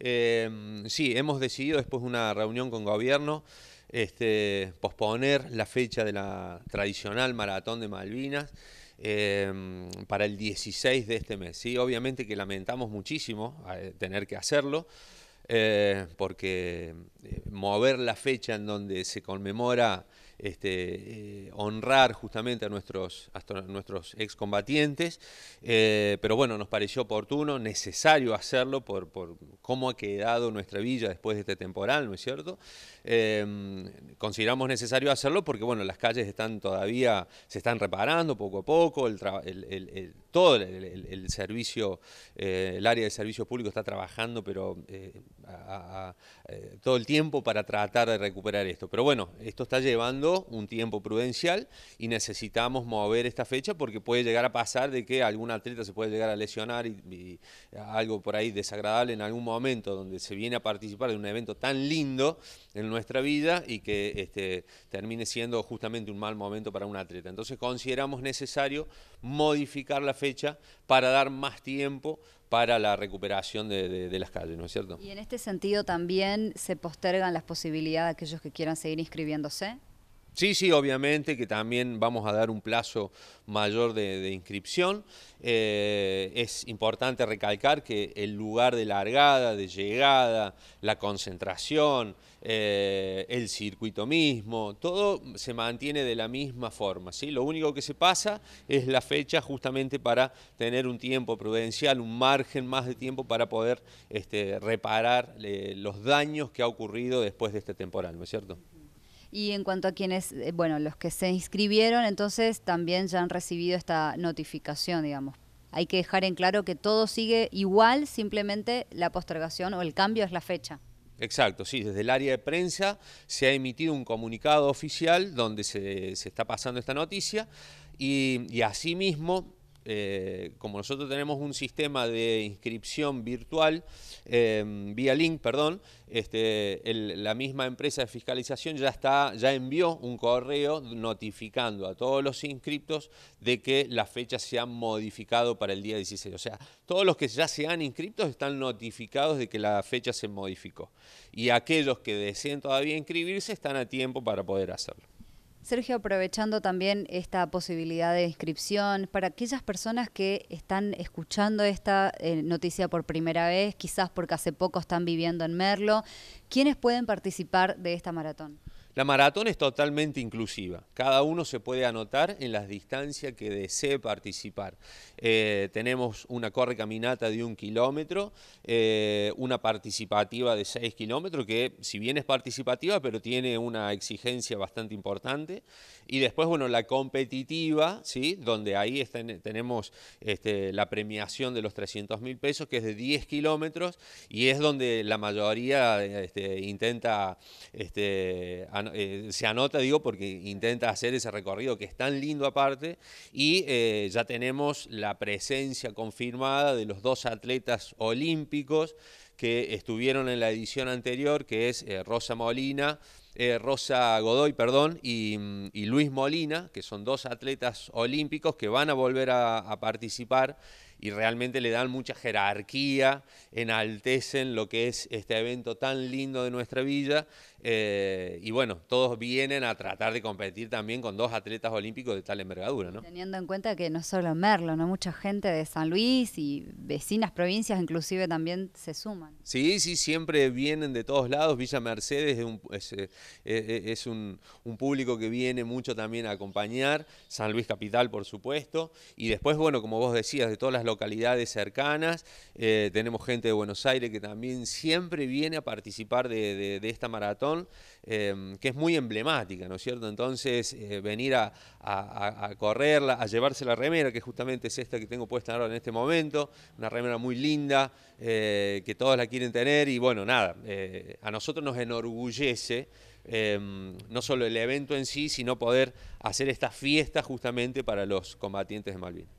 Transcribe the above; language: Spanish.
Em, sí, hemos decidido después de una reunión con gobierno este, posponer la fecha de la tradicional maratón de Malvinas. Em, para el 16 de este mes. ¿sí? Obviamente que lamentamos muchísimo eh, tener que hacerlo, eh, porque eh, mover la fecha en donde se conmemora este, eh, honrar justamente a nuestros, nuestros excombatientes, eh, pero bueno, nos pareció oportuno, necesario hacerlo por, cómo ha quedado nuestra villa después de este temporal, ¿no es cierto? Em, consideramos necesario hacerlo porque bueno, las calles están todavía, se están reparando poco a poco, el, todo el, servicio, eh, el área de servicio público está trabajando, pero todo el tiempo para tratar de recuperar esto. Pero bueno, esto está llevando un tiempo prudencial y necesitamos mover esta fecha porque puede llegar a pasar de que algún atleta se puede llegar a lesionar y, algo por ahí desagradable en algún momento donde se viene a participar de un evento tan lindo en nuestra vida y que este, termine siendo justamente un mal momento para un atleta. Entonces consideramos necesario modificar la fecha para dar más tiempo para la recuperación de, de, las calles, ¿no es cierto? Y en este sentido también se postergan las posibilidades de aquellos que quieran seguir inscribiéndose. Sí, sí, obviamente que también vamos a dar un plazo mayor de, inscripción. Eh, es importante recalcar que el lugar de largada, de llegada, la concentración, eh, el circuito mismo, todo se mantiene de la misma forma. ¿sí? Lo único que se pasa es la fecha justamente para tener un tiempo prudencial, un margen más de tiempo para poder este, reparar eh, los daños que ha ocurrido después de este temporal, ¿no es cierto? Y en cuanto a quienes, eh, bueno, los que se inscribieron, entonces también ya han recibido esta notificación, digamos. Hay que dejar en claro que todo sigue igual, simplemente la postergación o el cambio es la fecha. Exacto, sí, desde el área de prensa se ha emitido un comunicado oficial donde se, se está pasando esta noticia y, y asimismo eh, como nosotros tenemos un sistema de inscripción virtual, em, vía link, perdón, este, la misma empresa de fiscalización ya, está, ya envió un correo notificando a todos los inscriptos de que la fecha se ha modificado para el día 16. O sea, todos los que ya se han inscriptos están notificados de que la fecha se modificó. Y aquellos que deseen todavía inscribirse están a tiempo para poder hacerlo. Sergio, aprovechando también esta posibilidad de inscripción, para aquellas personas que están escuchando esta eh, noticia por primera vez, quizás porque hace poco están viviendo en Merlo, ¿quiénes pueden participar de esta maratón? La maratón es totalmente inclusiva. Cada uno se puede anotar en las distancias que desee participar. Eh, tenemos una corre caminata de un kilómetro, eh, una participativa de seis kilómetros, que si bien es participativa, pero tiene una exigencia bastante importante. Y después, bueno, la competitiva, ¿sí? donde ahí tenemos este, la premiación de los 300 mil pesos, que es de 10 kilómetros, y es donde la mayoría este, intenta este, anotar eh, se anota, digo, porque intenta hacer ese recorrido que es tan lindo aparte. Y eh, ya tenemos la presencia confirmada de los dos atletas olímpicos que estuvieron en la edición anterior, que es eh, Rosa Molina, Rosa Godoy, perdón, y, Luis Molina, que son dos atletas olímpicos que van a volver a, a participar y realmente le dan mucha jerarquía, enaltecen lo que es este evento tan lindo de nuestra villa. Eh, y bueno, todos vienen a tratar de competir también con dos atletas olímpicos de tal envergadura, ¿no? Teniendo en cuenta que no solo Merlo, ¿no? Mucha gente de San Luis y vecinas provincias inclusive también se suman. Sí, sí, siempre vienen de todos lados. Villa Mercedes es un, eh, eh, un público que viene mucho también a acompañar. San Luis Capital, por supuesto. Y después, bueno, como vos decías, de todas las localidades cercanas, eh, tenemos gente de Buenos Aires que también siempre viene a participar de, esta maratón, em, que es muy emblemática, ¿no es cierto? Entonces, eh, venir a, correrla, a llevarse la remera, que justamente es esta que tengo puesta ahora en este momento, una remera muy linda, eh, que todos la quieren tener y bueno, nada, a nosotros nos enorgullece. Em, no solo el evento en sí, sino poder hacer esta fiesta justamente para los combatientes de Malvinas.